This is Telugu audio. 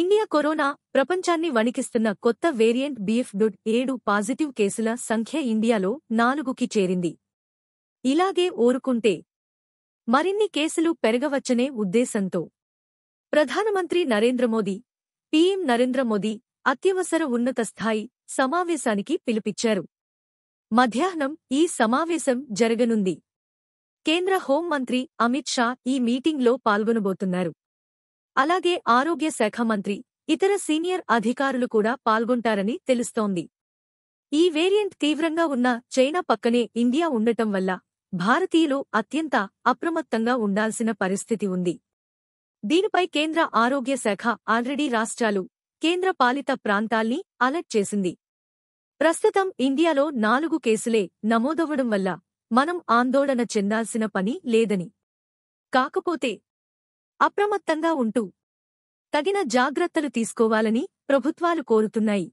ఇండియా కరోనా ప్రపంచాన్ని వణికిస్తున్న కొత్త వేరియంట్ బీఎఫ్ డొడ్ ఏడు పాజిటివ్ కేసుల సంఖ్య ఇండియాలో నాలుగుకి చేరింది ఇలాగే ఓరుకుంటే మరిన్ని కేసులు పెరగవచ్చనే ఉద్దేశంతో ప్రధానమంత్రి నరేంద్ర మోదీ పీఎం నరేంద్ర మోదీ అత్యవసర ఉన్నత స్థాయి సమావేశానికి పిలుపిచ్చారు మధ్యాహ్నం ఈ సమావేశం జరగనుంది కేంద్ర హోంమంత్రి అమిత్ షా ఈ మీటింగ్లో పాల్గొనబోతున్నారు అలాగే ఆరోగ్య శాఖ మంత్రి ఇతర సీనియర్ అధికారులు కూడా పాల్గొంటారని తెలుస్తోంది ఈ వేరియంట్ తీవ్రంగా ఉన్న చైనా పక్కనే ఇండియా ఉండటం వల్ల భారతీయులు అత్యంత అప్రమత్తంగా ఉండాల్సిన పరిస్థితి ఉంది దీనిపై కేంద్ర ఆరోగ్య శాఖ ఆల్రెడీ రాష్ట్రాలు కేంద్ర పాలిత ప్రాంతాల్ని అలర్ట్ చేసింది ప్రస్తుతం ఇండియాలో నాలుగు కేసులే నమోదవ్వడం వల్ల మనం ఆందోళన చెందాల్సిన పని లేదని కాకపోతే అప్రమత్తంగా ఉంటూ తగిన జాగ్రత్తలు తీసుకోవాలని ప్రభుత్వాలు కోరుతున్నాయి